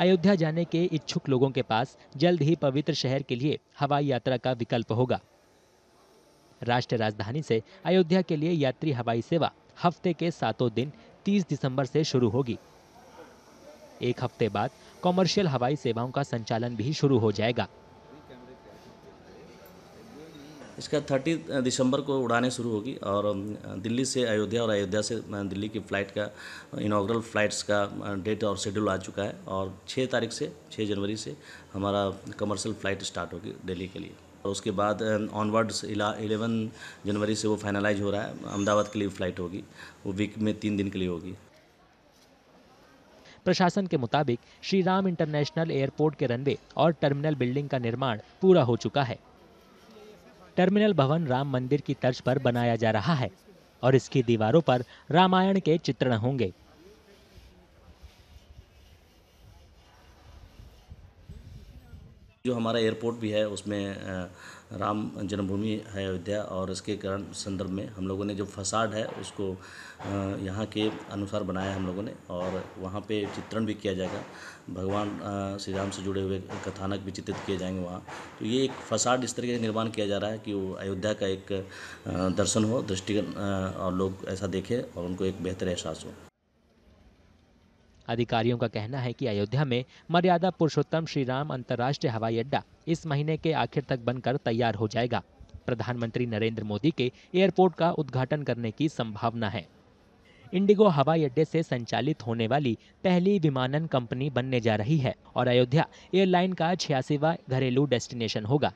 अयोध्या जाने के इच्छुक लोगों के पास जल्द ही पवित्र शहर के लिए हवाई यात्रा का विकल्प होगा राष्ट्रीय राजधानी से अयोध्या के लिए यात्री हवाई सेवा हफ्ते के सातों दिन 30 दिसंबर से शुरू होगी एक हफ्ते बाद कॉमर्शियल हवाई सेवाओं का संचालन भी शुरू हो जाएगा इसका थर्टी दिसंबर को उड़ाने शुरू होगी और दिल्ली से अयोध्या और अयोध्या से दिल्ली की फ़्लाइट का इनाग्रल फ़्लाइट्स का डेट और शेड्यूल आ चुका है और छः तारीख से छः जनवरी से हमारा कमर्शल फ़्लाइट स्टार्ट होगी दिल्ली के लिए और उसके बाद ऑनवर्ड्स इलेवन जनवरी से वो फाइनलाइज हो रहा है अहमदाबाद के लिए फ़्लाइट होगी वो वीक में तीन दिन के लिए होगी प्रशासन के मुताबिक श्री राम इंटरनेशनल एयरपोर्ट के रनवे और टर्मिनल बिल्डिंग का निर्माण पूरा हो चुका है टर्मिनल भवन राम मंदिर की तर्ज पर बनाया जा रहा है और इसकी दीवारों पर रामायण के चित्रण होंगे जो हमारा एयरपोर्ट भी है उसमें राम जन्मभूमि है अयोध्या और इसके कारण संदर्भ में हम लोगों ने जो फसाड है उसको यहाँ के अनुसार बनाया हम लोगों ने और वहाँ पे चित्रण भी किया जाएगा भगवान श्री राम से जुड़े हुए कथानक भी चित्रित किए जाएंगे वहाँ तो ये एक फसाड इस तरीके से निर्माण किया जा रहा है कि वो अयोध्या का एक दर्शन हो दृष्टिकोण और लोग ऐसा देखें और उनको एक बेहतर एहसास हो अधिकारियों का कहना है कि अयोध्या में मर्यादा पुरुषोत्तम श्रीराम अंतर्राष्ट्रीय हवाई अड्डा इस महीने के आखिर तक बनकर तैयार हो जाएगा प्रधानमंत्री नरेंद्र मोदी के एयरपोर्ट का उद्घाटन करने की संभावना है इंडिगो हवाई अड्डे से संचालित होने वाली पहली विमानन कंपनी बनने जा रही है और अयोध्या एयरलाइन का छियासीवा घरेलू डेस्टिनेशन होगा